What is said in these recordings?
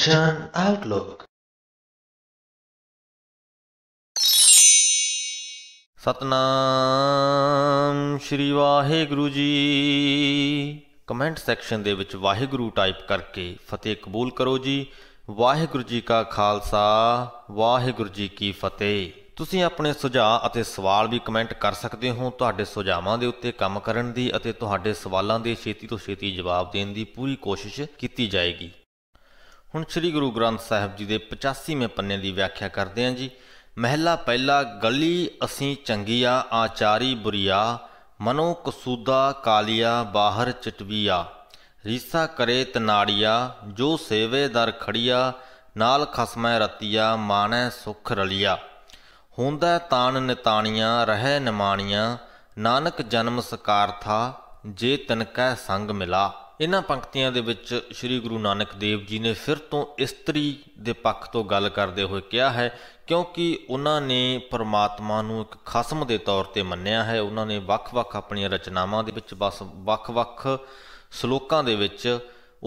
Churn Outlook Satnam ਸ਼੍ਰੀ ਵਾਹਿਗੁਰੂ ਜੀ comment section ਦੇ ਵਿੱਚ ਵਾਹਿਗੁਰੂ ਟਾਈਪ ਕਰਕੇ ਫਤਿਹ ਕਬੂਲ ਕਰੋ ਜੀ ਵਾਹਿਗੁਰੂ ਜੀ ਕਾ ਖਾਲਸਾ ਵਾਹਿਗੁਰੂ ਜੀ ਕੀ ਫਤਿਹ ਤੁਸੀਂ ਆਪਣੇ ਸੁਝਾਅ ਅਤੇ ਸਵਾਲ ਵੀ ਕਮੈਂਟ ਕਰ ਸਕਦੇ ਹੋ ਤੁਹਾਡੇ ਸੁਝਾਵਾਂ ਦੇ ਉੱਤੇ ਕੰਮ ਕਰਨ ਦੀ ਅਤੇ ਤੁਹਾਡੇ ਸਵਾਲਾਂ ਦੇ ਛੇਤੀ ਤੋਂ ਛੇਤੀ ਜਵਾਬ ਦੇਣ ਦੀ ਪੂਰੀ ਕੋਸ਼ਿਸ਼ ਕੀਤੀ ਜਾਏਗੀ ਹੁਣ ਸ੍ਰੀ ਗੁਰੂ ਗ੍ਰੰਥ ਸਾਹਿਬ ਜੀ ਦੇ 85ਵੇਂ ਪੰਨੇ ਦੀ ਵਿਆਖਿਆ ਕਰਦੇ ਹਾਂ ਜੀ ਮਹਿਲਾ ਪਹਿਲਾ ਗਲੀ ਅਸੀਂ ਚੰਗੀਆ ਆਚਾਰੀ ਬੁਰੀਆ ਮਨੋ ਕਸੂਦਾ ਕਾਲੀਆ ਬਾਹਰ ਚਟਵੀਆ ਰੀਸਾ ਕਰੇ ਤਨਾੜੀਆ ਜੋ ਸੇਵੇ ਦਰ ਖੜੀਆ ਨਾਲ ਖਸਮੈ ਰਤੀਆ ਮਾਣੈ ਸੁਖ ਰਲੀਆ ਹੁੰਦਾ ਤਾਨ ਨਿਤਾਣੀਆਂ ਰਹਿ ਨਿਮਾਣੀਆਂ ਨਾਨਕ ਜਨਮ ਸਕਾਰ ਥਾ ਜੇ ਤਨਕੈ ਸੰਗ ਮਿਲਾ ਇਹਨਾਂ ਪੰਕਤੀਆਂ ਦੇ ਵਿੱਚ ਸ੍ਰੀ ਗੁਰੂ ਨਾਨਕ ਦੇਵ ਜੀ ਨੇ ਫਿਰ ਤੋਂ ਇਸਤਰੀ ਦੇ ਪੱਖ ਤੋਂ ਗੱਲ ਕਰਦੇ ਹੋਏ ਕਿਹਾ ਹੈ ਕਿਉਂਕਿ ਉਹਨਾਂ ਨੇ ਪਰਮਾਤਮਾ ਨੂੰ ਇੱਕ ਖਸਮ ਦੇ ਤੌਰ ਤੇ ਮੰਨਿਆ ਹੈ ਉਹਨਾਂ ਨੇ ਵੱਖ-ਵੱਖ ਆਪਣੀਆਂ ਰਚਨਾਵਾਂ ਦੇ ਵਿੱਚ ਬਸ ਵੱਖ-ਵੱਖ ਸ਼ਲੋਕਾਂ ਦੇ ਵਿੱਚ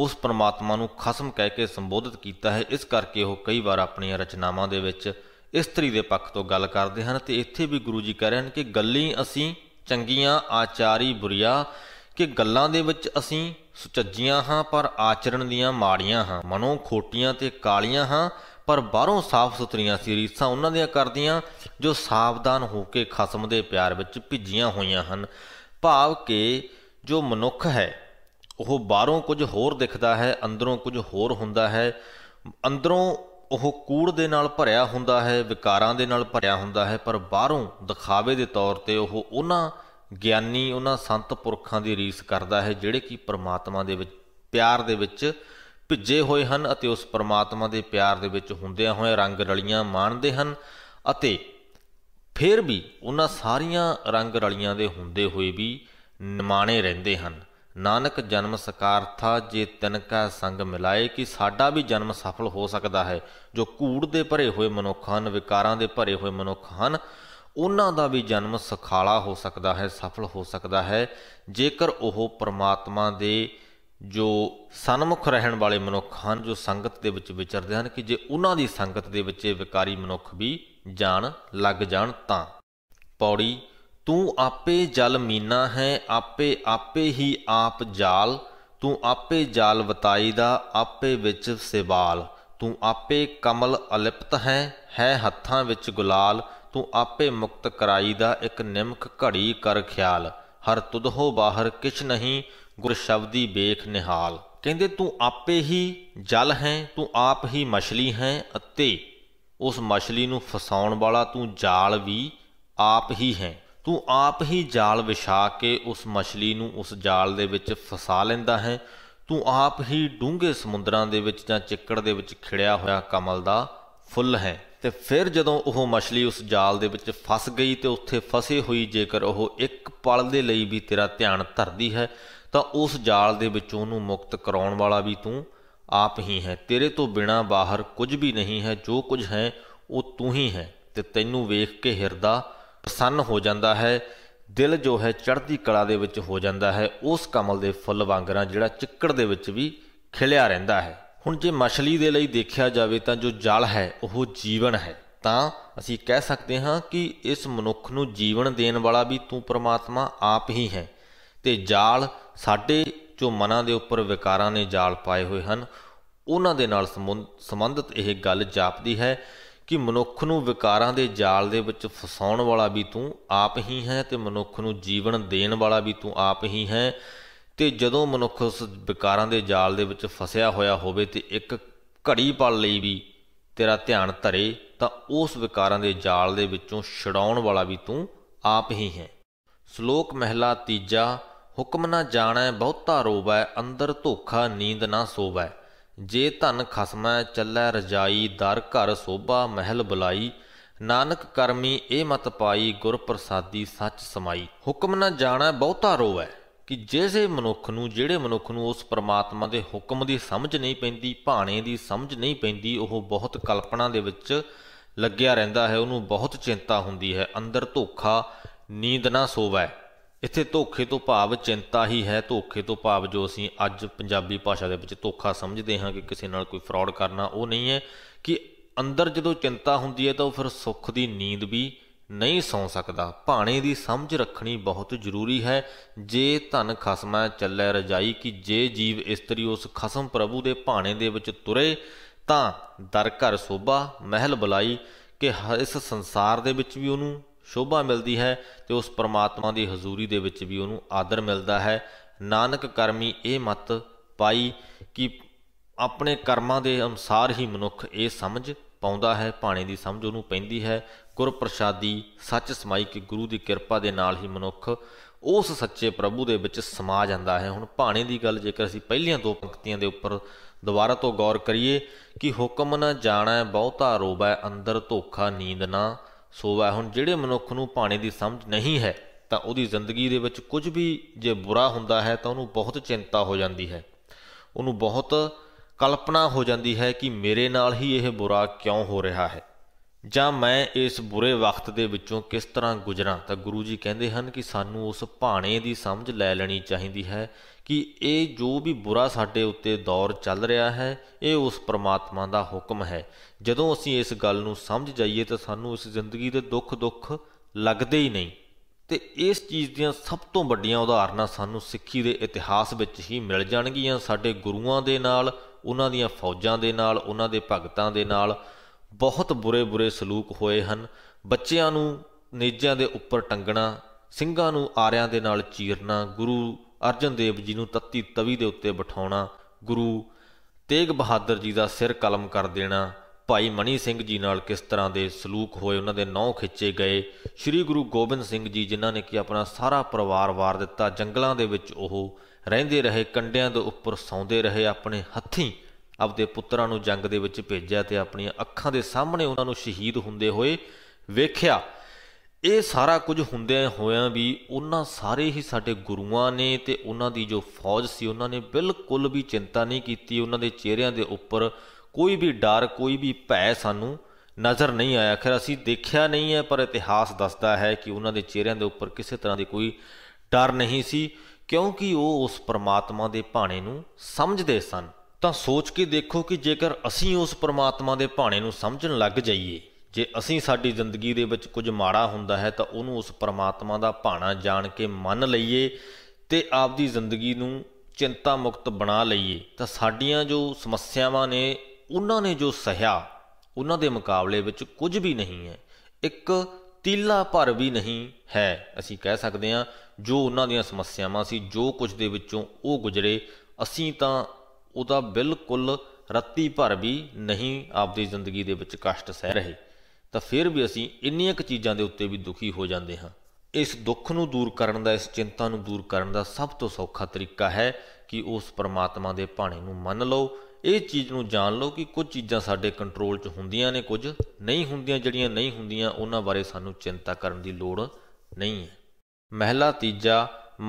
ਉਸ ਪਰਮਾਤਮਾ ਨੂੰ ਖਸਮ ਕਹਿ ਕੇ ਸੰਬੋਧਿਤ ਕੀਤਾ ਹੈ ਇਸ ਕਰਕੇ ਉਹ ਕਈ ਵਾਰ ਆਪਣੀਆਂ ਰਚਨਾਵਾਂ ਦੇ ਵਿੱਚ ਇਸਤਰੀ ਦੇ ਪੱਖ ਤੋਂ ਗੱਲ ਕਰਦੇ ਹਨ ਤੇ ਇੱਥੇ ਵੀ ਗੁਰੂ ਜੀ ਕਹਿ ਰਹੇ ਹਨ ਕਿ ਗੱਲਾਂ ਅਸੀਂ ਚੰਗੀਆਂ ਆਚਾਰੀ ਬੁਰੀਆਂ ਕਿ ਗੱਲਾਂ ਦੇ ਵਿੱਚ ਅਸੀਂ ਸੁਚੱਜੀਆਂ ਹਾਂ ਪਰ ਆਚਰਣ ਦੀਆਂ ਮਾੜੀਆਂ ਹਾਂ ਮਨੋਂ ਖੋਟੀਆਂ ਤੇ ਕਾਲੀਆਂ ਹਾਂ ਪਰ ਬਾਹਰੋਂ ਸਾਫ਼ ਸੁਥਰੀਆਂ ਸੀ ਰੀਸਾਂ ਉਹਨਾਂ ਦੀਆਂ ਕਰਦੀਆਂ ਜੋ ਸਾਵਧਾਨ ਹੋ ਕੇ ਖਸਮ ਦੇ ਪਿਆਰ ਵਿੱਚ ਭਿੱਜੀਆਂ ਹੋਈਆਂ ਹਨ ਭਾਵ ਕਿ ਜੋ ਮਨੁੱਖ ਹੈ ਉਹ ਬਾਹਰੋਂ ਕੁਝ ਹੋਰ ਦਿਖਦਾ ਹੈ ਅੰਦਰੋਂ ਕੁਝ ਹੋਰ ਹੁੰਦਾ ਹੈ ਅੰਦਰੋਂ ਉਹ ਕੂੜ ਦੇ ਨਾਲ ਭਰਿਆ ਹੁੰਦਾ ਹੈ ਵਿਕਾਰਾਂ ਦੇ ਨਾਲ ਭਰਿਆ ਹੁੰਦਾ ਹੈ ਪਰ ਬਾਹਰੋਂ ਦਿਖਾਵੇ ਦੇ ਤੌਰ ਤੇ ਉਹ ਉਹਨਾਂ ਗਿਆਨੀ ਉਹਨਾਂ ਸੰਤ ਪੁਰਖਾਂ ਦੀ ਰੀਸ ਕਰਦਾ ਹੈ ਜਿਹੜੇ ਕਿ ਪਰਮਾਤਮਾ ਦੇ ਵਿੱਚ ਪਿਆਰ ਦੇ ਵਿੱਚ ਭਿੱਜੇ ਹੋਏ ਹਨ ਅਤੇ ਉਸ ਪਰਮਾਤਮਾ ਦੇ ਪਿਆਰ ਦੇ ਵਿੱਚ ਹੁੰਦਿਆਂ ਹੋਏ ਰੰਗ ਰਲੀਆਂ ਮਾਣਦੇ ਹਨ ਅਤੇ ਫਿਰ ਵੀ ਉਹਨਾਂ ਸਾਰੀਆਂ ਰੰਗ ਰਲੀਆਂ ਦੇ ਹੁੰਦੇ ਹੋਏ ਵੀ ਨਿਮਾਣੇ ਰਹਿੰਦੇ ਹਨ ਨਾਨਕ ਜਨਮ ਸਕਾਰਥਾ ਜੇ ਕਾ ਸੰਗ ਮਿਲਾਏ ਕਿ ਸਾਡਾ ਵੀ ਜਨਮ ਸਫਲ ਹੋ ਸਕਦਾ ਹੈ ਜੋ ਕੂੜ ਦੇ ਭਰੇ ਹੋਏ ਮਨੁੱਖ ਹਨ ਵਿਕਾਰਾਂ ਦੇ ਭਰੇ ਹੋਏ ਮਨੁੱਖ ਹਨ ਉਹਨਾਂ ਦਾ ਵੀ ਜਨਮ ਸਖਾਲਾ ਹੋ ਸਕਦਾ ਹੈ ਸਫਲ ਹੋ ਸਕਦਾ ਹੈ ਜੇਕਰ ਉਹ ਪ੍ਰਮਾਤਮਾ ਦੇ ਜੋ ਸਨਮੁਖ ਰਹਿਣ ਵਾਲੇ ਮਨੁੱਖ ਹਨ ਜੋ ਸੰਗਤ ਦੇ ਵਿੱਚ ਵਿਚਰਦੇ ਹਨ ਕਿ ਜੇ ਉਹਨਾਂ ਦੀ ਸੰਗਤ ਦੇ ਵਿੱਚ ਵਿਕਾਰੀ ਮਨੁੱਖ ਵੀ ਜਾਣ ਲੱਗ ਜਾਣ ਤਾਂ ਪੌੜੀ ਤੂੰ ਆਪੇ ਜਲ ਮੀਨਾ ਹੈ ਆਪੇ ਆਪੇ ਹੀ ਆਪ ਜਾਲ ਤੂੰ ਆਪੇ ਜਾਲ ਵਤਾਈ ਦਾ ਆਪੇ ਵਿੱਚ ਸਿਵਾਲ ਤੂੰ ਆਪੇ ਕਮਲ ਅਲਿਪਤ ਹੈ ਹੈ ਹੱਥਾਂ ਵਿੱਚ ਗੁਲਾਲ ਤੂੰ ਆਪੇ ਮੁਕਤ ਕਰਾਈ ਦਾ ਇੱਕ ਨਿਮਖ ਘੜੀ ਕਰ ਖਿਆਲ ਹਰ ਤੁਧੋ ਬਾਹਰ ਕਿਛ ਨਹੀਂ ਗੁਰ ਸ਼ਬਦੀ ਵੇਖ ਨਿਹਾਲ ਕਹਿੰਦੇ ਤੂੰ ਆਪੇ ਹੀ ਜਲ ਹੈ ਤੂੰ ਆਪ ਹੀ ਮਛਲੀ ਹੈ ਅਤੇ ਉਸ ਮਛਲੀ ਨੂੰ ਫਸਾਉਣ ਵਾਲਾ ਤੂੰ ਜਾਲ ਵੀ ਆਪ ਹੀ ਹੈ ਤੂੰ ਆਪ ਹੀ ਜਾਲ ਵਿਛਾ ਕੇ ਉਸ ਮਛਲੀ ਨੂੰ ਉਸ ਜਾਲ ਦੇ ਵਿੱਚ ਫਸਾ ਲੈਂਦਾ ਹੈ ਤੂੰ ਆਪ ਹੀ ਡੂੰਘੇ ਸਮੁੰਦਰਾਂ ਦੇ ਵਿੱਚ ਜਾਂ ਚਿੱਕੜ ਦੇ ਵਿੱਚ ਖਿੜਿਆ ਹੋਇਆ ਕਮਲ ਦਾ ਫੁੱਲ ਹੈ ਤੇ ਫਿਰ ਜਦੋਂ ਉਹ ਮਛਲੀ ਉਸ ਜਾਲ ਦੇ ਵਿੱਚ ਫਸ ਗਈ ਤੇ ਉੱਥੇ ਫਸੇ ਹੋਈ ਜੇਕਰ ਉਹ ਇੱਕ ਪਲ ਦੇ ਲਈ ਵੀ ਤੇਰਾ ਧਿਆਨ ਧਰਦੀ ਹੈ ਤਾਂ ਉਸ ਜਾਲ ਦੇ ਵਿੱਚ ਉਹਨੂੰ ਮੁਕਤ ਕਰਾਉਣ ਵਾਲਾ ਵੀ ਤੂੰ ਆਪ ਹੀ ਹੈ ਤੇਰੇ ਤੋਂ ਬਿਨਾ ਬਾਹਰ ਕੁਝ ਵੀ ਨਹੀਂ ਹੈ ਜੋ ਕੁਝ ਹੈ ਉਹ ਤੂੰ ਹੀ ਹੈ ਤੇ ਤੈਨੂੰ ਵੇਖ ਕੇ ਹਿਰਦਾ ਪਸੰਨ ਹੋ ਜਾਂਦਾ ਹੈ ਦਿਲ ਜੋ ਹੈ ਚੜ੍ਹਦੀ ਕਲਾ ਦੇ ਵਿੱਚ ਹੋ ਜਾਂਦਾ ਹੈ ਉਸ ਕਮਲ ਦੇ ਫੁੱਲ ਵਾਂਗਰਾਂ ਜਿਹੜਾ ਚਿੱਕੜ ਦੇ ਵਿੱਚ ਵੀ ਖਿਲਿਆ ਰਹਿੰਦਾ ਹੈ ਹੁਣ ਜੇ ਮਛਲੀ ਦੇ ਲਈ ਦੇਖਿਆ ਜਾਵੇ ਤਾਂ ਜੋ ਜਲ ਹੈ ਉਹ ਜੀਵਨ ਹੈ ਤਾਂ ਅਸੀਂ ਕਹਿ ਸਕਦੇ ਹਾਂ ਕਿ ਇਸ ਮਨੁੱਖ ਨੂੰ ਜੀਵਨ ਦੇਣ ਵਾਲਾ ਵੀ ਤੂੰ ਪ੍ਰਮਾਤਮਾ ਆਪ ਹੀ ਹੈ ਤੇ ਜਾਲ ਸਾਡੇ ਜੋ ਮਨਾਂ ਦੇ ਉੱਪਰ ਵਿਕਾਰਾਂ ਨੇ ਜਾਲ ਪਾਏ ਹੋਏ ਹਨ ਉਹਨਾਂ ਦੇ ਨਾਲ ਸੰਬੰਧਿਤ ਇਹ ਗੱਲ ਜਾਪਦੀ ਹੈ ਕਿ ਮਨੁੱਖ ਨੂੰ ਵਿਕਾਰਾਂ ਦੇ ਜਾਲ ਦੇ ਵਿੱਚ ਫਸਾਉਣ ਵਾਲਾ ਵੀ ਤੂੰ ਆਪ ਹੀ ਹੈ ਤੇ ਮਨੁੱਖ ਨੂੰ ਜੀਵਨ ਦੇਣ ਵਾਲਾ ਵੀ ਤੂੰ ਆਪ ਹੀ ਹੈ ਤੇ ਜਦੋਂ ਮਨੁੱਖ ਉਸ ਵਿਕਾਰਾਂ ਦੇ ਜਾਲ ਦੇ ਵਿੱਚ ਫਸਿਆ ਹੋਇਆ ਹੋਵੇ ਤੇ ਇੱਕ ਘੜੀ ਪਲ ਲਈ ਵੀ ਤੇਰਾ ਧਿਆਨ ਧਰੇ ਤਾਂ ਉਸ ਵਿਕਾਰਾਂ ਦੇ ਜਾਲ ਦੇ ਵਿੱਚੋਂ ਛਡਾਉਣ ਵਾਲਾ ਵੀ ਤੂੰ ਆਪ ਹੀ ਹੈ ਸ਼ਲੋਕ ਮਹਿਲਾ ਤੀਜਾ ਹੁਕਮ ਨਾ ਜਾਣੈ ਬਹੁਤਾ ਰੋਵੈ ਅੰਦਰ ਧੋਖਾ ਨੀਂਦ ਨਾ ਸੋਵੈ ਜੇ ਧਨ ਖਸਮੈ ਚੱਲੈ ਰਜਾਈ ਦਰ ਘਰ ਸੋਭਾ ਮਹਿਲ ਬੁਲਾਈ ਨਾਨਕ ਕਰਮੀ ਇਹ ਮਤ ਪਾਈ ਗੁਰ ਪ੍ਰਸਾਦੀ ਸੱਚ ਸਮਾਈ ਹੁਕਮ ਨਾ ਜਾਣੈ ਬਹੁਤਾ ਰੋਵੈ ਕਿ ਜੇ ਮਨੁੱਖ ਨੂੰ ਜਿਹੜੇ ਮਨੁੱਖ ਨੂੰ ਉਸ ਪਰਮਾਤਮਾ ਦੇ ਹੁਕਮ ਦੀ ਸਮਝ ਨਹੀਂ ਪੈਂਦੀ ਭਾਣੇ ਦੀ ਸਮਝ ਨਹੀਂ ਪੈਂਦੀ ਉਹ ਬਹੁਤ ਕਲਪਨਾ ਦੇ ਵਿੱਚ ਲੱਗਿਆ ਰਹਿੰਦਾ ਹੈ ਉਹਨੂੰ ਬਹੁਤ ਚਿੰਤਾ ਹੁੰਦੀ ਹੈ ਅੰਦਰ ਧੋਖਾ ਨੀਂਦ ਨਾ ਸੋਵੇ ਇੱਥੇ ਧੋਖੇ ਤੋਂ ਭਾਵ ਚਿੰਤਾ ਹੀ ਹੈ ਧੋਖੇ ਤੋਂ ਭਾਵ ਜੋ ਅਸੀਂ ਅੱਜ ਪੰਜਾਬੀ ਭਾਸ਼ਾ ਦੇ ਵਿੱਚ ਧੋਖਾ ਸਮਝਦੇ ਹਾਂ ਕਿ ਕਿਸੇ ਨਾਲ ਕੋਈ ਫਰਾਡ ਕਰਨਾ ਉਹ ਨਹੀਂ ਹੈ ਕਿ ਅੰਦਰ ਜਦੋਂ ਚਿੰਤਾ ਹੁੰਦੀ ਹੈ ਤਾਂ ਉਹ ਫਿਰ ਸੁੱਖ ਦੀ ਨੀਂਦ ਵੀ ਨਹੀਂ ਸੌ ਸਕਦਾ ਭਾਣੇ ਦੀ ਸਮਝ ਰੱਖਣੀ ਬਹੁਤ ਜ਼ਰੂਰੀ ਹੈ ਜੇ ਧਨ ਖਸਮਾ ਚੱਲੇ ਰਜਾਈ ਕਿ ਜੇ ਜੀਵ ਇਸਤਰੀ ਉਸ ਖਸਮ ਪ੍ਰਭੂ ਦੇ ਭਾਣੇ ਦੇ ਵਿੱਚ ਤੁਰੇ ਤਾਂ ਦਰ ਘਰ ਸੋਭਾ ਮਹਿਲ ਬੁਲਾਈ ਕਿ ਇਸ ਸੰਸਾਰ ਦੇ ਵਿੱਚ ਵੀ ਉਹਨੂੰ ਸ਼ੋਭਾ ਮਿਲਦੀ ਹੈ ਤੇ ਉਸ ਪ੍ਰਮਾਤਮਾ ਦੀ ਹਜ਼ੂਰੀ ਦੇ ਵਿੱਚ ਵੀ ਉਹਨੂੰ ਆਦਰ ਮਿਲਦਾ ਹੈ ਨਾਨਕ ਕਰਮੀ ਇਹ ਮਤ ਪਾਈ ਕਿ ਆਪਣੇ ਕਰਮਾਂ ਦੇ ਅਨੁਸਾਰ ਹੀ ਮਨੁੱਖ ਇਹ ਸਮਝ ਪਾਉਂਦਾ ਹੈ ਪਾਣੀ ਦੀ ਸਮਝ ਉਹਨੂੰ ਪੈਂਦੀ ਹੈ ਗੁਰ ਪ੍ਰਸਾਦੀ ਸੱਚ ਸਮਾਈ ਕਿ ਗੁਰੂ ਦੀ ਕਿਰਪਾ ਦੇ ਨਾਲ ਹੀ ਮਨੁੱਖ ਉਸ ਸੱਚੇ ਪ੍ਰਭੂ ਦੇ ਵਿੱਚ ਸਮਾ ਜਾਂਦਾ ਹੈ ਹੁਣ ਪਾਣੀ ਦੀ ਗੱਲ ਜੇਕਰ ਅਸੀਂ ਪਹਿਲੀਆਂ ਦੋ ਪੰਕਤੀਆਂ ਦੇ ਉੱਪਰ ਦੁਬਾਰਾ ਤੋਂ ਗੌਰ ਕਰੀਏ ਕਿ ਹੁਕਮ ਨਾ ਜਾਣਾ ਬਹੁਤਾ ਰੋਬੈ ਅੰਦਰ ਧੋਖਾ ਨੀਂਦ ਨਾ ਸੋਵੈ ਹੁਣ ਜਿਹੜੇ ਮਨੁੱਖ ਨੂੰ ਪਾਣੀ ਦੀ ਸਮਝ ਨਹੀਂ ਹੈ ਤਾਂ ਉਹਦੀ ਜ਼ਿੰਦਗੀ ਦੇ ਵਿੱਚ ਕੁਝ ਵੀ ਜੇ ਬੁਰਾ ਹੁੰਦਾ ਹੈ ਤਾਂ ਉਹਨੂੰ ਬਹੁਤ ਚਿੰਤਾ ਹੋ ਜਾਂਦੀ ਹੈ ਉਹਨੂੰ ਬਹੁਤ ਕਲਪਨਾ ਹੋ ਜਾਂਦੀ ਹੈ ਕਿ ਮੇਰੇ ਨਾਲ ਹੀ ਇਹ ਬੁਰਾ ਕਿਉਂ ਹੋ ਰਿਹਾ ਹੈ ਜਾਂ ਮੈਂ ਇਸ ਬੁਰੇ ਵਕਤ ਦੇ ਵਿੱਚੋਂ ਕਿਸ ਤਰ੍ਹਾਂ ਗੁਜ਼ਰਾਂ ਤਾਂ ਗੁਰੂ ਜੀ ਕਹਿੰਦੇ ਹਨ ਕਿ ਸਾਨੂੰ ਉਸ ਭਾਣੇ ਦੀ ਸਮਝ ਲੈ ਲੈਣੀ ਚਾਹੀਦੀ ਹੈ ਕਿ ਇਹ ਜੋ ਵੀ ਬੁਰਾ ਸਾਡੇ ਉੱਤੇ ਦੌਰ ਚੱਲ ਰਿਹਾ ਹੈ ਇਹ ਉਸ ਪ੍ਰਮਾਤਮਾ ਦਾ ਹੁਕਮ ਹੈ ਜਦੋਂ ਅਸੀਂ ਇਸ ਗੱਲ ਨੂੰ ਸਮਝ ਜਾਈਏ ਤਾਂ ਸਾਨੂੰ ਇਸ ਜ਼ਿੰਦਗੀ ਦੇ ਦੁੱਖ ਦੁੱਖ ਲੱਗਦੇ ਹੀ ਨਹੀਂ ਤੇ ਇਸ ਚੀਜ਼ ਦੀਆਂ ਸਭ ਤੋਂ ਵੱਡੀਆਂ ਉਦਾਹਰਨਾਂ ਸਾਨੂੰ ਸਿੱਖੀ ਦੇ ਇਤਿਹਾਸ ਵਿੱਚ ਹੀ ਮਿਲ ਜਾਣਗੀਆਂ ਸਾਡੇ ਗੁਰੂਆਂ ਦੇ ਨਾਲ ਉਹਨਾਂ ਦੀਆਂ ਫੌਜਾਂ ਦੇ ਨਾਲ ਉਹਨਾਂ ਦੇ ਭਗਤਾਂ ਦੇ ਨਾਲ ਬਹੁਤ ਬੁਰੇ-ਬੁਰੇ ਸਲੂਕ ਹੋਏ ਹਨ ਬੱਚਿਆਂ ਨੂੰ ਨੇਜਾਂ ਦੇ ਉੱਪਰ ਟੰਗਣਾ ਸਿੰਘਾਂ ਨੂੰ ਆਰਿਆਂ ਦੇ ਨਾਲ ਚੀਰਨਾ ਗੁਰੂ ਅਰਜਨ ਦੇਵ ਜੀ ਨੂੰ ਤੱਤੀ ਤਵੀ ਦੇ ਉੱਤੇ ਬਿਠਾਉਣਾ ਗੁਰੂ ਤੇਗ ਬਹਾਦਰ ਜੀ ਦਾ ਸਿਰ ਕਲਮ ਕਰ ਦੇਣਾ ਭਾਈ ਮਣੀ ਸਿੰਘ ਜੀ ਨਾਲ ਕਿਸ ਤਰ੍ਹਾਂ ਦੇ ਸਲੂਕ ਹੋਏ ਉਹਨਾਂ ਦੇ ਨੌ ਖਿੱਚੇ ਗਏ ਸ੍ਰੀ ਗੁਰੂ ਗੋਬਿੰਦ ਸਿੰਘ ਜੀ ਜਿਨ੍ਹਾਂ ਨੇ ਕਿ ਆਪਣਾ ਸਾਰਾ ਪਰਿਵਾਰ ਵਾਰ ਦਿੱਤਾ ਜੰਗਲਾਂ ਦੇ ਵਿੱਚ ਉਹ ਰਹਿੰਦੇ ਰਹੇ ਕੰਡਿਆਂ ਦੇ ਉੱਪਰ ਸੌਂਦੇ ਰਹੇ ਆਪਣੇ ਹੱਥੀਂ ਆਪਦੇ ਪੁੱਤਰਾਂ ਨੂੰ ਜੰਗ ਦੇ ਵਿੱਚ ਭੇਜਿਆ ਤੇ ਆਪਣੀਆਂ ਅੱਖਾਂ ਦੇ ਸਾਹਮਣੇ ਉਹਨਾਂ ਨੂੰ ਸ਼ਹੀਦ ਹੁੰਦੇ ਹੋਏ ਵੇਖਿਆ ਇਹ ਸਾਰਾ ਕੁਝ ਹੁੰਦਿਆਂ ਹੋਇਆਂ ਵੀ ਉਹਨਾਂ ਸਾਰੇ ਹੀ ਸਾਡੇ ਗੁਰੂਆਂ ਨੇ ਤੇ ਉਹਨਾਂ ਦੀ ਜੋ ਫੌਜ ਸੀ ਉਹਨਾਂ ਨੇ ਬਿਲਕੁਲ ਵੀ ਚਿੰਤਾ ਨਹੀਂ ਕੀਤੀ ਉਹਨਾਂ ਦੇ ਚਿਹਰਿਆਂ ਦੇ ਉੱਪਰ ਕੋਈ ਵੀ ਡਰ ਕੋਈ ਵੀ ਭੈ ਸਾਨੂੰ ਨਜ਼ਰ ਨਹੀਂ ਆਇਆ ਖਿਰ ਅਸੀਂ ਦੇਖਿਆ ਨਹੀਂ ਹੈ ਪਰ ਇਤਿਹਾਸ ਦੱਸਦਾ ਹੈ ਕਿ ਉਹਨਾਂ ਦੇ ਚਿਹਰਿਆਂ ਦੇ ਉੱਪਰ ਕਿਸੇ ਤਰ੍ਹਾਂ ਦੀ ਕੋਈ ਡਰ ਨਹੀਂ ਸੀ ਕਿਉਂਕਿ ਉਹ ਉਸ ਪਰਮਾਤਮਾ ਦੇ ਭਾਣੇ ਨੂੰ ਸਮਝਦੇ ਸਨ ਤਾਂ ਸੋਚ ਕੇ ਦੇਖੋ ਕਿ ਜੇਕਰ ਅਸੀਂ ਉਸ ਪਰਮਾਤਮਾ ਦੇ ਭਾਣੇ ਨੂੰ ਸਮਝਣ ਲੱਗ ਜਾਈਏ ਜੇ ਅਸੀਂ ਸਾਡੀ ਜ਼ਿੰਦਗੀ ਦੇ ਵਿੱਚ ਕੁਝ ਮਾੜਾ ਹੁੰਦਾ ਹੈ ਤਾਂ ਉਹਨੂੰ ਉਸ ਪਰਮਾਤਮਾ ਦਾ ਭਾਣਾ ਜਾਣ ਕੇ ਮੰਨ ਲਈਏ ਤੇ ਆਪਦੀ ਜ਼ਿੰਦਗੀ ਨੂੰ ਚਿੰਤਾ ਮੁਕਤ ਬਣਾ ਲਈਏ ਤਾਂ ਸਾਡੀਆਂ ਜੋ ਸਮੱਸਿਆਵਾਂ ਨੇ ਉਹਨਾਂ ਨੇ ਜੋ ਸਹਿਆ ਉਹਨਾਂ ਦੇ ਮੁਕਾਬਲੇ ਵਿੱਚ ਕੁਝ ਵੀ ਨਹੀਂ ਹੈ ਇੱਕ ਤੀਲਾ ਭਰ ਵੀ ਨਹੀਂ ਹੈ ਅਸੀਂ ਕਹਿ ਸਕਦੇ ਹਾਂ ਜੋ ਉਹਨਾਂ ਦੀਆਂ ਸਮੱਸਿਆਵਾਂ ਸੀ ਜੋ ਕੁਝ ਦੇ ਵਿੱਚੋਂ ਉਹ ਗੁਜ਼ਰੇ ਅਸੀਂ ਤਾਂ ਉਹਦਾ ਬਿਲਕੁਲ ਰੱਤੀ ਭਰ ਵੀ ਨਹੀਂ ਆਪਦੀ ਜ਼ਿੰਦਗੀ ਦੇ ਵਿੱਚ ਕਸ਼ਟ ਸਹਿ ਰਹੇ ਤਾਂ ਫਿਰ ਵੀ ਅਸੀਂ ਇੰਨੀਆਂ ਕੁ ਚੀਜ਼ਾਂ ਦੇ ਉੱਤੇ ਵੀ ਦੁਖੀ ਹੋ ਜਾਂਦੇ ਹਾਂ ਇਸ ਦੁੱਖ ਨੂੰ ਦੂਰ ਕਰਨ ਦਾ ਇਸ ਚਿੰਤਾ ਨੂੰ ਦੂਰ ਕਰਨ ਦਾ ਸਭ ਤੋਂ ਸੌਖਾ ਤਰੀਕਾ ਹੈ ਕਿ ਉਸ ਪਰਮਾਤਮਾ ਦੇ ਭਾਣੇ ਨੂੰ ਮੰਨ ਲਓ ਇਹ ਚੀਜ਼ ਨੂੰ ਜਾਣ ਲਓ ਕਿ ਕੁਝ ਚੀਜ਼ਾਂ ਸਾਡੇ ਕੰਟਰੋਲ 'ਚ ਹੁੰਦੀਆਂ ਨੇ ਕੁਝ ਨਹੀਂ ਹੁੰਦੀਆਂ ਜਿਹੜੀਆਂ ਨਹੀਂ ਹੁੰਦੀਆਂ ਉਹਨਾਂ ਬਾਰੇ ਸਾਨੂੰ ਚਿੰਤਾ ਕਰਨ ਦੀ ਲੋੜ ਨਹੀਂ ਹੈ ਮਹਿਲਾ ਤੀਜਾ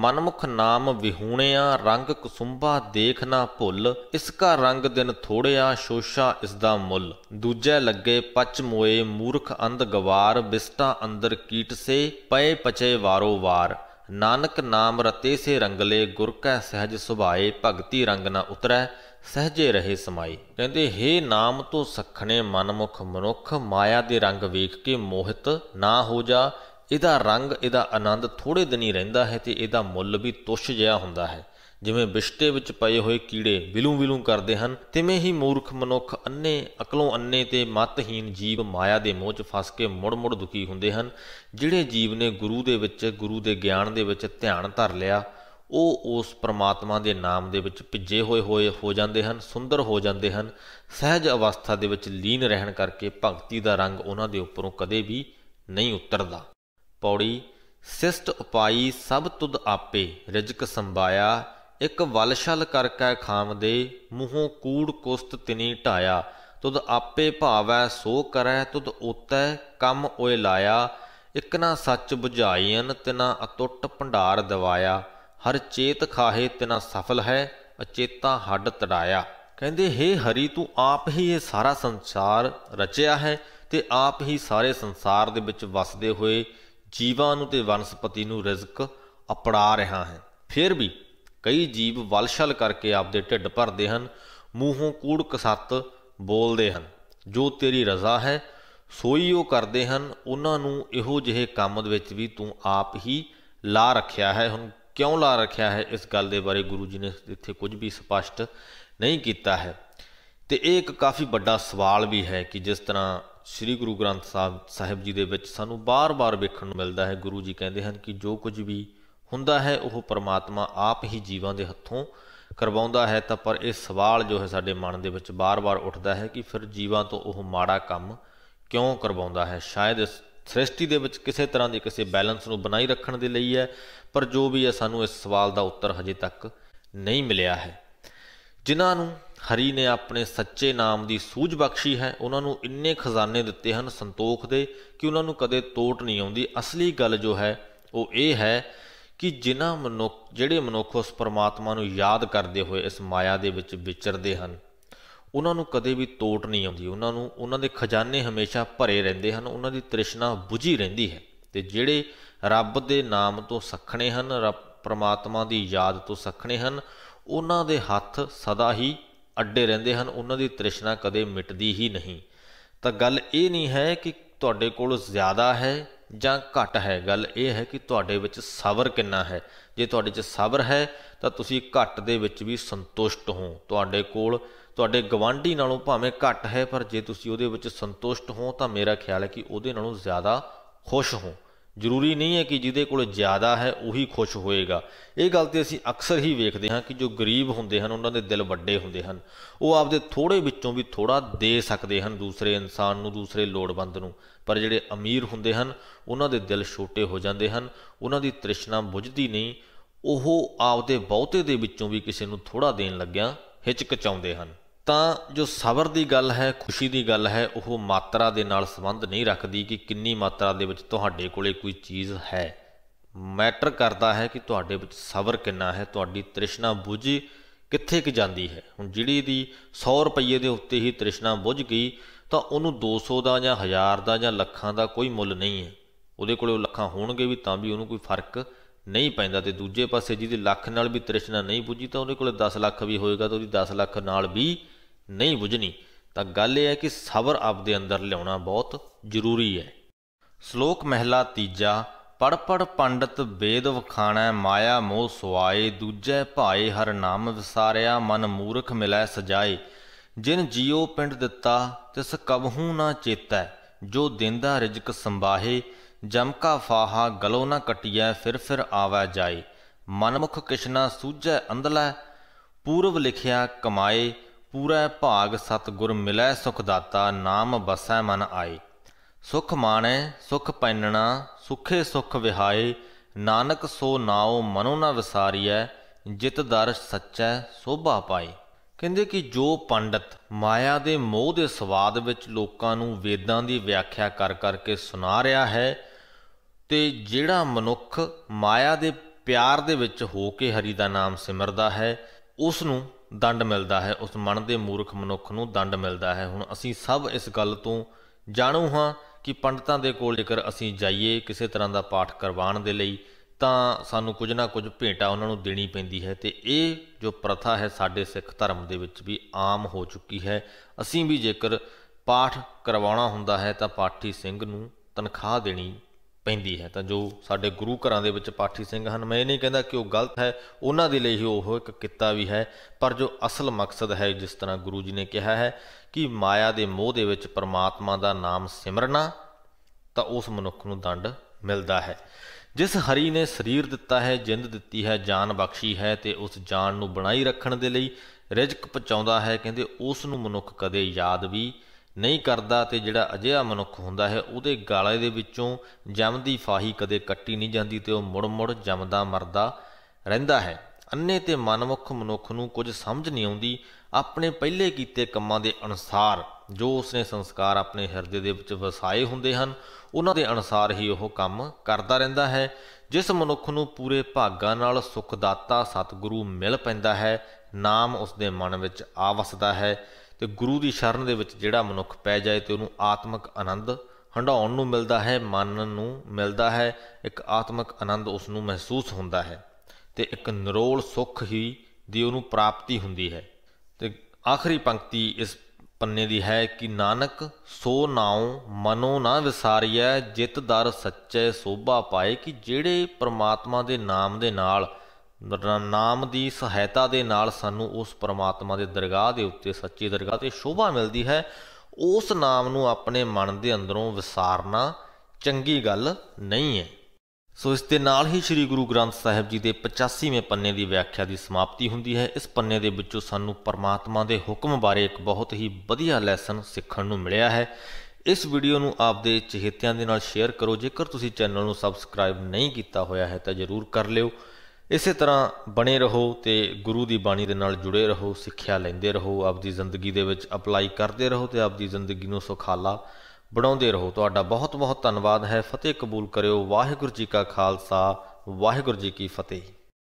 ਮਨਮੁਖ ਨਾਮ ਵਿਹੂਣਿਆ ਰੰਗ ਕੁਸੁੰਬਾ ਦੇਖਣਾ ਭੁੱਲ ਇਸ ਕਾ ਰੰਗ ਦਿਨ ਥੋੜਿਆ ਸ਼ੋਸ਼ਾ ਇਸ ਦਾ ਮੁੱਲ ਦੂਜੇ ਲੱਗੇ ਪਚ ਮੋਏ ਮੂਰਖ ਅੰਧ ਗਵਾਰ ਬਿਸਟਾ ਅੰਦਰ ਕੀਟ ਸੇ ਪਏ ਪਚੇ ਵਾਰੋ ਵਾਰ ਨਾਨਕ ਨਾਮ ਰਤੇ ਸੇ ਰੰਗਲੇ ਗੁਰ ਕੈ ਸਹਿਜ ਸੁਭਾਏ ਭਗਤੀ ਰੰਗ ਨਾ ਉਤਰੈ ਸਹਜੇ ਰਹੇ ਸਮਾਈ ਕਹਿੰਦੇ हे ਨਾਮ ਤੋਂ ਸਖਣੇ ਮਨਮੁਖ ਮਨੁੱਖ ਮਾਇਆ ਦੇ ਰੰਗ ਵੇਖ ਕੇ ਮੋਹਿਤ ਨਾ ਹੋ ਜਾ ਇਹਦਾ ਰੰਗ ਇਹਦਾ ਆਨੰਦ ਥੋੜੇ ਦਿਨ ਹੀ ਰਹਿੰਦਾ ਹੈ ਤੇ ਇਹਦਾ ਮੁੱਲ ਵੀ ਤੁਸ਼ ਜਿਹਾ ਹੁੰਦਾ ਹੈ ਜਿਵੇਂ ਵਿਸ਼ਤੇ ਵਿੱਚ ਪਏ ਹੋਏ ਕੀੜੇ ਬਿਲੂ ਬਿਲੂ ਕਰਦੇ ਹਨ ਤਿਵੇਂ ਹੀ ਮੂਰਖ ਮਨੁੱਖ ਅੰਨੇ ਅਕਲੋਂ ਅੰਨੇ ਤੇ ਮਤਹੀਨ ਜੀਵ ਮਾਇਆ ਦੇ ਮੋਹ 'ਚ ਫਸ ਕੇ ਮੁੜ-ਮੁੜ ਦੁਖੀ ਹੁੰਦੇ ਹਨ ਜਿਹੜੇ ਜੀਵ ਨੇ ਗੁਰੂ ਦੇ ਵਿੱਚ ਗੁਰੂ ਦੇ ਗਿਆਨ ਦੇ ਵਿੱਚ ਧਿਆਨ ਧਰ ਲਿਆ ਉਹ ਉਸ ਪ੍ਰਮਾਤਮਾ ਦੇ ਨਾਮ ਦੇ ਵਿੱਚ ਭਿੱਜੇ ਹੋਏ ਹੋਏ ਹੋ ਜਾਂਦੇ ਹਨ ਸੁੰਦਰ ਹੋ ਜਾਂਦੇ ਹਨ ਸਹਿਜ ਅਵਸਥਾ ਦੇ ਵਿੱਚ ਲੀਨ ਰਹਿਣ ਕਰਕੇ ਭਗਤੀ ਦਾ ਰੰਗ ਉਹਨਾਂ ਦੇ ਉੱਪਰੋਂ ਕਦੇ ਵੀ ਨਹੀਂ ਉਤਰਦਾ ਪੌੜੀ ਸਿਸ਼ਟ ਉਪਾਈ ਸਭ ਤੁਧ ਆਪੇ ਰਿਜਕ ਸੰਭਾਇਆ ਇੱਕ ਵਲਸ਼ਲ ਕਰਕੇ ਦੇ ਮੂੰਹੋਂ ਕੂੜ ਕੁਸਤ ਤਿਨੀ ਢਾਇਆ ਤੁਧ ਆਪੇ ਭਾਵੈ ਸੋ ਕਰੈ ਤੁਧ ਉਤੈ ਕੰਮ ਓਏ ਲਾਇਆ ਇਕ ਨਾ ਸੱਚ ਬੁਝਾਈਨ ਤਿਨਾ ਅਟੁੱਟ ਭੰਡਾਰ ਦਵਾਇਆ ਹਰ ਚੇਤ ਖਾਹੇ ਤਿਨਾ ਸਫਲ ਹੈ ਅਚੇਤਾ ਹੱਡ ਤੜਾਇਆ ਕਹਿੰਦੇ ਹੇ ਹਰੀ ਤੂੰ ਆਪ ਹੀ ਇਹ ਸਾਰਾ ਸੰਸਾਰ ਰਚਿਆ ਹੈ ਤੇ ਆਪ ਹੀ ਸਾਰੇ ਸੰਸਾਰ ਦੇ ਵਿੱਚ ਵਸਦੇ ਹੋਏ ਜੀਵਾਂ ਨੂੰ ਤੇ ਵਨਸਪਤੀ ਨੂੰ ਰਿਜ਼ਕ ਅਪੜਾ ਰਿਹਾ ਹੈ ਫਿਰ ਵੀ ਕਈ ਜੀਵ ਵਲਸ਼ਲ ਕਰਕੇ ਆਪਦੇ ਢਿੱਡ ਭਰਦੇ ਹਨ ਮੂੰਹੋਂ ਕੂੜ ਕਸੱਤ ਬੋਲਦੇ ਹਨ ਜੋ ਤੇਰੀ ਰਜ਼ਾ ਹੈ ਸੋਈ ਉਹ ਕਰਦੇ ਹਨ ਉਹਨਾਂ ਨੂੰ ਇਹੋ ਜਿਹੇ ਕੰਮ ਦੇ ਵਿੱਚ ਵੀ ਤੂੰ ਆਪ ਹੀ ਲਾ ਰੱਖਿਆ ਹੈ ਹੁਣ ਕਿਉਂ ਲਾ ਰੱਖਿਆ ਹੈ ਇਸ ਗੱਲ ਦੇ ਬਾਰੇ ਗੁਰੂ ਜੀ ਨੇ ਇੱਥੇ ਕੁਝ ਵੀ ਸਪਸ਼ਟ ਨਹੀਂ ਕੀਤਾ ਹੈ ਤੇ ਇਹ ਇੱਕ ਕਾਫੀ ਵੱਡਾ ਸਵਾਲ ਵੀ ਹੈ ਕਿ ਜਿਸ ਤਰ੍ਹਾਂ ਸ੍ਰੀ ਗੁਰੂ ਗ੍ਰੰਥ ਸਾਹਿਬ ਜੀ ਦੇ ਵਿੱਚ ਸਾਨੂੰ ਬਾਰ-ਬਾਰ ਵੇਖਣ ਨੂੰ ਮਿਲਦਾ ਹੈ ਗੁਰੂ ਜੀ ਕਹਿੰਦੇ ਹਨ ਕਿ ਜੋ ਕੁਝ ਵੀ ਹੁੰਦਾ ਹੈ ਉਹ ਪਰਮਾਤਮਾ ਆਪ ਹੀ ਜੀਵਾਂ ਦੇ ਹੱਥੋਂ ਕਰਵਾਉਂਦਾ ਹੈ ਤਾਂ ਪਰ ਇਹ ਸਵਾਲ ਜੋ ਹੈ ਸਾਡੇ ਮਨ ਦੇ ਵਿੱਚ ਬਾਰ-ਬਾਰ ਉੱਠਦਾ ਹੈ ਕਿ ਫਿਰ ਜੀਵਾਂ ਤੋਂ ਉਹ ਮਾੜਾ ਕੰਮ ਕਿਉਂ ਕਰਵਾਉਂਦਾ ਹੈ ਸ਼ਾਇਦ ਇਸ ਸ੍ਰਿਸ਼ਟੀ ਦੇ ਵਿੱਚ ਕਿਸੇ ਤਰ੍ਹਾਂ ਦੀ ਕਿਸੇ ਬੈਲੈਂਸ ਨੂੰ ਬਣਾਈ ਰੱਖਣ ਦੇ ਲਈ ਹੈ ਪਰ ਜੋ ਵੀ ਹੈ ਸਾਨੂੰ ਇਸ ਸਵਾਲ ਦਾ ਉੱਤਰ ਹਜੇ ਤੱਕ ਨਹੀਂ ਮਿਲਿਆ ਹੈ ਜਿਨ੍ਹਾਂ ਨੂੰ ਹਰੀ ਨੇ ਆਪਣੇ ਸੱਚੇ ਨਾਮ ਦੀ ਸੂਝ ਬਖਸ਼ੀ ਹੈ ਉਹਨਾਂ ਨੂੰ ਇੰਨੇ ਖਜ਼ਾਨੇ ਦਿੱਤੇ ਹਨ ਸੰਤੋਖ ਦੇ ਕਿ ਉਹਨਾਂ ਨੂੰ ਕਦੇ ਤੋਟ ਨਹੀਂ ਆਉਂਦੀ ਅਸਲੀ ਗੱਲ ਜੋ ਹੈ ਉਹ ਇਹ ਹੈ ਕਿ ਜਿਨ੍ਹਾਂ ਮਨੁੱਖ ਜਿਹੜੇ ਮਨੁੱਖ ਉਸ ਪਰਮਾਤਮਾ ਨੂੰ ਯਾਦ ਕਰਦੇ ਹੋਏ ਇਸ ਮਾਇਆ ਦੇ ਵਿੱਚ ਵਿਚਰਦੇ ਹਨ ਉਹਨਾਂ ਨੂੰ ਕਦੇ ਵੀ ਤੋਟ ਨਹੀਂ ਆਉਂਦੀ ਉਹਨਾਂ ਨੂੰ ਉਹਨਾਂ ਦੇ ਖਜ਼ਾਨੇ ਹਮੇਸ਼ਾ ਭਰੇ ਰਹਿੰਦੇ ਹਨ ਉਹਨਾਂ ਦੀ ਤ੍ਰਿਸ਼ਨਾ 부ਝੀ ਰਹਿੰਦੀ ਹੈ ਤੇ ਜਿਹੜੇ ਰੱਬ ਦੇ ਨਾਮ ਤੋਂ ਸਖਣੇ ਹਨ ਪ੍ਰਮਾਤਮਾ ਦੀ ਯਾਦ ਤੋਂ ਸਖਣੇ ਹਨ ਉਹਨਾਂ ਦੇ ਹੱਥ ਸਦਾ ਹੀ ਅੱਡੇ ਰਹਿੰਦੇ ਹਨ ਉਹਨਾਂ ਦੀ ਤ੍ਰਿਸ਼ਨਾ ਕਦੇ ਮਿਟਦੀ ਹੀ ਨਹੀਂ ਤਾਂ ਗੱਲ ਇਹ ਨਹੀਂ ਹੈ ਕਿ ਤੁਹਾਡੇ ਕੋਲ ਜ਼ਿਆਦਾ ਹੈ ਜਾਂ ਘੱਟ ਹੈ ਗੱਲ ਇਹ ਹੈ ਕਿ ਤੁਹਾਡੇ ਵਿੱਚ ਸਬਰ ਕਿੰਨਾ ਹੈ ਜੇ ਤੁਹਾਡੇ 'ਚ ਸਬਰ ਹੈ ਤਾਂ ਤੁਸੀਂ ਘੱਟ ਦੇ ਵਿੱਚ ਵੀ ਸੰਤੁਸ਼ਟ ਹੋ ਤੁਹਾਡੇ ਕੋਲ ਤੁਹਾਡੇ ਗਵਾਂਢੀ ਨਾਲੋਂ ਭਾਵੇਂ ਘੱਟ ਹੈ ਪਰ ਜੇ ਤੁਸੀਂ ਉਹਦੇ ਵਿੱਚ ਸੰਤੁਸ਼ਟ ਹੋ ਤਾਂ ਮੇਰਾ ਖਿਆਲ ਹੈ ਕਿ ਉਹਦੇ ਨਾਲੋਂ ਜ਼ਿਆਦਾ ਖੁਸ਼ ਹੋ ਜ਼ਰੂਰੀ ਨਹੀਂ ਹੈ ਕਿ ਜਿਹਦੇ ਕੋਲ ਜ਼ਿਆਦਾ ਹੈ ਉਹੀ ਖੁਸ਼ ਹੋਏਗਾ ਇਹ ਗੱਲ ਤੇ ਅਸੀਂ ਅਕਸਰ ਹੀ ਵੇਖਦੇ ਹਾਂ ਕਿ ਜੋ ਗਰੀਬ ਹੁੰਦੇ ਹਨ ਉਹਨਾਂ ਦੇ ਦਿਲ ਵੱਡੇ ਹੁੰਦੇ ਹਨ ਉਹ ਆਪਦੇ ਥੋੜੇ ਵਿੱਚੋਂ ਵੀ ਥੋੜਾ ਦੇ ਸਕਦੇ ਹਨ ਦੂਸਰੇ ਇਨਸਾਨ ਨੂੰ ਦੂਸਰੇ ਲੋੜਵੰਦ ਨੂੰ ਪਰ ਜਿਹੜੇ ਅਮੀਰ ਹੁੰਦੇ ਹਨ ਉਹਨਾਂ ਦੇ ਦਿਲ ਛੋਟੇ ਹੋ ਜਾਂਦੇ ਹਨ ਉਹਨਾਂ ਦੀ ਤ੍ਰਿਸ਼ਨਾ ਬੁਝਦੀ ਨਹੀਂ ਉਹ ਆਪਦੇ ਬਹੁਤੇ ਦੇ ਵਿੱਚੋਂ ਵੀ ਕਿਸੇ ਨੂੰ ਥੋੜਾ ਦੇਣ ਲੱਗਿਆਂ ਹਿਚਕਚਾਉਂਦੇ ਹਨ ਤਾਂ ਜੋ ਸਬਰ ਦੀ ਗੱਲ ਹੈ ਖੁਸ਼ੀ ਦੀ ਗੱਲ ਹੈ ਉਹ ਮਾਤਰਾ ਦੇ ਨਾਲ ਸੰਬੰਧ ਨਹੀਂ ਰੱਖਦੀ ਕਿ ਕਿੰਨੀ ਮਾਤਰਾ ਦੇ ਵਿੱਚ ਤੁਹਾਡੇ ਕੋਲੇ ਕੋਈ ਚੀਜ਼ ਹੈ ਮੈਟਰ ਕਰਦਾ ਹੈ ਕਿ ਤੁਹਾਡੇ ਵਿੱਚ ਸਬਰ ਕਿੰਨਾ ਹੈ ਤੁਹਾਡੀ ਤ੍ਰਿਸ਼ਨਾ ਬੁਝੀ ਕਿੱਥੇ ਕਿ ਜਾਂਦੀ ਹੈ ਹੁਣ ਜਿਹੜੀ ਦੀ 100 ਰੁਪਏ ਦੇ ਉੱਤੇ ਹੀ ਤ੍ਰਿਸ਼ਨਾ ਬੁਝ ਗਈ ਤਾਂ ਉਹਨੂੰ 200 ਦਾ ਜਾਂ 1000 ਦਾ ਜਾਂ ਲੱਖਾਂ ਦਾ ਕੋਈ ਮੁੱਲ ਨਹੀਂ ਹੈ ਉਹਦੇ ਕੋਲੇ ਉਹ ਲੱਖਾਂ ਹੋਣਗੇ ਵੀ ਤਾਂ ਵੀ ਉਹਨੂੰ ਕੋਈ ਫਰਕ ਨਹੀਂ ਪੈਂਦਾ ਤੇ ਦੂਜੇ ਪਾਸੇ ਜਿਹਦੀ ਲੱਖ ਨਾਲ ਵੀ ਤ੍ਰਿਸ਼ਨਾ ਨਹੀਂ ਪੁੱਜੀ ਤਾਂ ਉਹਦੇ ਕੋਲੇ 10 ਲੱਖ ਵੀ ਹੋਏਗਾ ਤਾਂ ਉਹਦੀ 10 ਲੱਖ ਨਾਲ ਵੀ ਨਹੀਂ ਬੁਝਣੀ ਤਾਂ ਗੱਲ ਇਹ ਹੈ ਕਿ ਸਬਰ ਆਪਦੇ ਅੰਦਰ ਲਿਆਉਣਾ ਬਹੁਤ ਜ਼ਰੂਰੀ ਹੈ ਸ਼ਲੋਕ ਮਹਿਲਾ ਤੀਜਾ ਪੜ ਪੜ ਪੰਡਤ ਵੇਦ ਵਖਾਣਾ ਮਾਇਆ ਮੋਹ ਸੁਆਏ ਦੂਜੇ ਭਾਏ ਹਰ ਨਾਮ ਵਿਸਾਰਿਆ ਮਨ ਮੂਰਖ ਮਿਲੈ ਸਜਾਏ ਜਿਨ ਜੀਉ ਪਿੰਡ ਦਿੱਤਾ ਤਿਸ ਕਬਹੂ ਨਾ ਚੇਤਾ ਜੋ ਦਿੰਦਾ ਰਿਜਕ ਸੰਭਾਹੇ ਜਮਕਾ ਫਾਹਾ ਗਲੋ ਨਾ ਕਟਿਐ ਫਿਰ ਫਿਰ ਆਵੈ ਜਾਏ ਮਨਮੁਖ ਕਿਸ਼ਨਾ ਸੂਝੈ ਅੰਦਲਾ ਪੂਰਵ ਲਿਖਿਆ ਕਮਾਏ ਪੂਰਾ ਭਾਗ ਸਤਗੁਰ ਮਿਲੈ ਸੁਖ ਦਾਤਾ ਨਾਮ ਬਸੈ ਮਨ ਆਏ ਸੁਖ ਮਾਣੈ ਸੁਖ ਪੈਨਣਾ ਸੁਖੇ ਸੁਖ ਵਿਹਾਏ ਨਾਨਕ ਸੋ ਨਾਉ ਮਨੋ ਨਾ ਵਿਸਾਰੀਐ ਜਿਤ ਦਰ ਸੱਚੈ ਸੋਭਾ ਪਾਏ ਕਹਿੰਦੇ ਕਿ ਜੋ ਪੰਡਤ ਮਾਇਆ ਦੇ ਮੋਹ ਦੇ ਸਵਾਦ ਵਿੱਚ ਲੋਕਾਂ ਨੂੰ ਵੇਦਾਂ ਦੀ ਵਿਆਖਿਆ ਕਰ ਕਰਕੇ ਸੁਣਾ ਰਿਹਾ ਹੈ ਤੇ ਜਿਹੜਾ ਮਨੁੱਖ ਮਾਇਆ ਦੇ ਪਿਆਰ ਦੇ ਵਿੱਚ ਹੋ ਕੇ ਹਰੀ ਦਾ ਨਾਮ ਸਿਮਰਦਾ ਹੈ ਉਸ ਨੂੰ ਦੰਡ ਮਿਲਦਾ ਹੈ ਉਸ ਮਨ ਦੇ ਮੂਰਖ ਮਨੁੱਖ ਨੂੰ ਦੰਡ ਮਿਲਦਾ ਹੈ ਹੁਣ ਅਸੀਂ ਸਭ ਇਸ ਗੱਲ ਤੋਂ ਜਾਣੂ ਹਾਂ ਕਿ ਪੰਡਤਾਂ ਦੇ ਕੋਲ ਜੇਕਰ ਅਸੀਂ ਜਾਈਏ ਕਿਸੇ ਤਰ੍ਹਾਂ ਦਾ ਪਾਠ ਕਰਵਾਉਣ ਦੇ ਲਈ ਤਾਂ ਸਾਨੂੰ ਕੁਝ ਨਾ ਕੁਝ ਭੇਟਾ ਉਹਨਾਂ ਨੂੰ ਦੇਣੀ ਪੈਂਦੀ ਹੈ ਤੇ ਇਹ ਜੋ ਪ੍ਰਥਾ ਹੈ ਸਾਡੇ ਸਿੱਖ ਧਰਮ ਦੇ ਵਿੱਚ ਵੀ ਆਮ ਹੋ ਚੁੱਕੀ ਹੈ ਅਸੀਂ ਵੀ ਜੇਕਰ ਪਾਠ ਕਰਵਾਉਣਾ ਹੁੰਦਾ ਹੈ ਤਾਂ ਪਾਠੀ ਸਿੰਘ ਨੂੰ ਤਨਖਾਹ ਦੇਣੀ ਪੈਂਦੀ ਹੈ ਤਾਂ ਜੋ ਸਾਡੇ ਗੁਰੂ ਘਰਾਂ ਦੇ ਵਿੱਚ ਪਾਠੀ ਸਿੰਘ ਹਨ ਮੈਂ ਇਹ ਨਹੀਂ ਕਹਿੰਦਾ ਕਿ ਉਹ ਗਲਤ ਹੈ ਉਹਨਾਂ ਦੇ ਲਈ ਉਹ ਇੱਕ ਕਿੱਤਾ ਵੀ ਹੈ ਪਰ ਜੋ ਅਸਲ ਮਕਸਦ ਹੈ ਜਿਸ ਤਰ੍ਹਾਂ ਗੁਰੂ ਜੀ ਨੇ ਕਿਹਾ ਹੈ ਕਿ ਮਾਇਆ ਦੇ ਮੋਹ ਦੇ ਵਿੱਚ ਪਰਮਾਤਮਾ ਦਾ ਨਾਮ ਸਿਮਰਨਾ ਤਾਂ ਉਸ ਮਨੁੱਖ ਨੂੰ ਦੰਡ ਮਿਲਦਾ ਹੈ ਜਿਸ ਹਰੀ ਨੇ ਸਰੀਰ ਦਿੱਤਾ ਹੈ ਜਿੰਦ ਦਿੱਤੀ ਹੈ ਜਾਨ ਬਖਸ਼ੀ ਹੈ ਤੇ ਉਸ ਜਾਨ ਨੂੰ ਬਣਾਈ ਰੱਖਣ ਦੇ ਲਈ ਰਿਜ਼ਕ ਪਹੁੰਚਾਉਂਦਾ ਹੈ ਕਹਿੰਦੇ ਉਸ ਨੂੰ ਮਨੁੱਖ ਕਦੇ ਯਾਦ ਵੀ ਨਹੀਂ ਕਰਦਾ ਤੇ ਜਿਹੜਾ ਅਜਿਹਾ ਮਨੁੱਖ ਹੁੰਦਾ ਹੈ ਉਹਦੇ ਗਾਲੇ ਦੇ ਵਿੱਚੋਂ ਦੀ ਫਾਹੀ ਕਦੇ ਕੱਟੀ ਨਹੀਂ ਜਾਂਦੀ ਤੇ ਉਹ ਮੁੜ-ਮੁੜ ਜੰਮਦਾ ਮਰਦਾ ਰਹਿੰਦਾ ਹੈ ਅੰਨੇ ਤੇ ਮਨਮੁਖ ਮਨੁੱਖ ਨੂੰ ਕੁਝ ਸਮਝ ਨਹੀਂ ਆਉਂਦੀ ਆਪਣੇ ਪਹਿਲੇ ਕੀਤੇ ਕੰਮਾਂ ਦੇ ਅਨੁਸਾਰ ਜੋ ਉਸਨੇ ਸੰਸਕਾਰ ਆਪਣੇ ਹਿਰਦੇ ਦੇ ਵਿੱਚ ਵਸਾਏ ਹੁੰਦੇ ਹਨ ਉਹਨਾਂ ਦੇ ਅਨੁਸਾਰ ਹੀ ਉਹ ਕੰਮ ਕਰਦਾ ਰਹਿੰਦਾ ਹੈ ਜਿਸ ਮਨੁੱਖ ਨੂੰ ਪੂਰੇ ਭਾਗਾਂ ਨਾਲ ਸੁਖ ਦਾਤਾ ਸਤਿਗੁਰੂ ਮਿਲ ਪੈਂਦਾ ਹੈ ਨਾਮ ਉਸਦੇ ਮਨ ਵਿੱਚ ਆਵਸਦਾ ਹੈ ਤੇ ਗੁਰੂ ਦੀ ਸ਼ਰਨ ਦੇ ਵਿੱਚ ਜਿਹੜਾ ਮਨੁੱਖ ਪੈ ਜਾਏ ਤੇ ਉਹਨੂੰ ਆਤਮਿਕ ਆਨੰਦ ਹੰਡਾਉਣ ਨੂੰ ਮਿਲਦਾ ਹੈ ਮਨ ਨੂੰ ਮਿਲਦਾ ਹੈ ਇੱਕ ਆਤਮਿਕ ਆਨੰਦ ਉਸ ਨੂੰ ਮਹਿਸੂਸ ਹੁੰਦਾ ਹੈ ਤੇ ਇੱਕ ਨਿਰੋਲ ਸੁੱਖ ਹੀ ਦੀ ਉਹਨੂੰ ਪ੍ਰਾਪਤੀ ਹੁੰਦੀ ਹੈ ਤੇ ਆਖਰੀ ਪੰਕਤੀ ਇਸ ਪੰਨੇ ਦੀ ਹੈ ਕਿ ਨਾਨਕ ਸੋ ਨਾਉ ਮਨੋ ਨਾ ਵਿਸਾਰੀਐ ਜਿਤ ਦਰ ਸੱਚੇ ਸੋਭਾ ਪਾਏ ਕਿ ਜਿਹੜੇ ਪ੍ਰਮਾਤਮਾ ਦੇ ਨਾਮ ਦੇ ਨਾਲ ਨਾਮ ਦੀ ਸਹਾਇਤਾ ਦੇ ਨਾਲ ਸਾਨੂੰ ਉਸ ਪ੍ਰਮਾਤਮਾ ਦੇ ਦਰਗਾਹ ਦੇ ਉੱਤੇ ਸੱਚੀ ਦਰਗਾਹ ਤੇ ਸ਼ੋਭਾ ਮਿਲਦੀ ਹੈ ਉਸ ਨਾਮ ਨੂੰ ਆਪਣੇ ਮਨ ਦੇ ਅੰਦਰੋਂ ਵਿਸਾਰਨਾ ਚੰਗੀ ਗੱਲ ਨਹੀਂ ਹੈ ਸੋ ਇਸ ਦੇ ਨਾਲ ਹੀ ਸ੍ਰੀ ਗੁਰੂ ਗ੍ਰੰਥ ਸਾਹਿਬ ਜੀ ਦੇ 85ਵੇਂ ਪੰਨੇ ਦੀ ਵਿਆਖਿਆ ਦੀ ਸਮਾਪਤੀ ਹੁੰਦੀ ਹੈ ਇਸ ਪੰਨੇ ਦੇ ਵਿੱਚੋਂ ਸਾਨੂੰ ਪਰਮਾਤਮਾ ਦੇ ਹੁਕਮ ਬਾਰੇ ਇੱਕ ਬਹੁਤ ਹੀ ਵਧੀਆ ਲੈਸਨ ਸਿੱਖਣ ਨੂੰ ਮਿਲਿਆ ਹੈ ਇਸ ਵੀਡੀਓ ਨੂੰ ਆਪਦੇ ਚਾਹਤਿਆਂ ਦੇ ਨਾਲ ਸ਼ੇਅਰ ਕਰੋ ਜੇਕਰ ਤੁਸੀਂ ਚੈਨਲ ਨੂੰ ਸਬਸਕ੍ਰਾਈਬ ਨਹੀਂ ਕੀਤਾ ਹੋਇਆ ਹੈ ਤਾਂ ਜਰੂਰ ਕਰ ਲਿਓ ਇਸੇ ਤਰ੍ਹਾਂ ਬਣੇ ਰਹੋ ਤੇ ਗੁਰੂ ਦੀ ਬਾਣੀ ਦੇ ਨਾਲ ਜੁੜੇ ਰਹੋ ਸਿੱਖਿਆ ਲੈਂਦੇ ਰਹੋ ਆਪਦੀ ਜ਼ਿੰਦਗੀ ਦੇ ਵਿੱਚ ਅਪਲਾਈ ਕਰਦੇ ਰਹੋ ਤੇ ਆਪਦੀ ਜ਼ਿੰਦਗੀ ਨੂੰ ਸੁਖਾਲਾ ਬਣਾਉਂਦੇ ਰਹੋ ਤੁਹਾਡਾ ਬਹੁਤ ਬਹੁਤ ਧੰਨਵਾਦ ਹੈ ਫਤਿਹ ਕਬੂਲ ਕਰਿਓ ਵਾਹਿਗੁਰੂ ਜੀ ਕਾ ਖਾਲਸਾ ਵਾਹਿਗੁਰੂ ਜੀ ਕੀ ਫਤਿਹ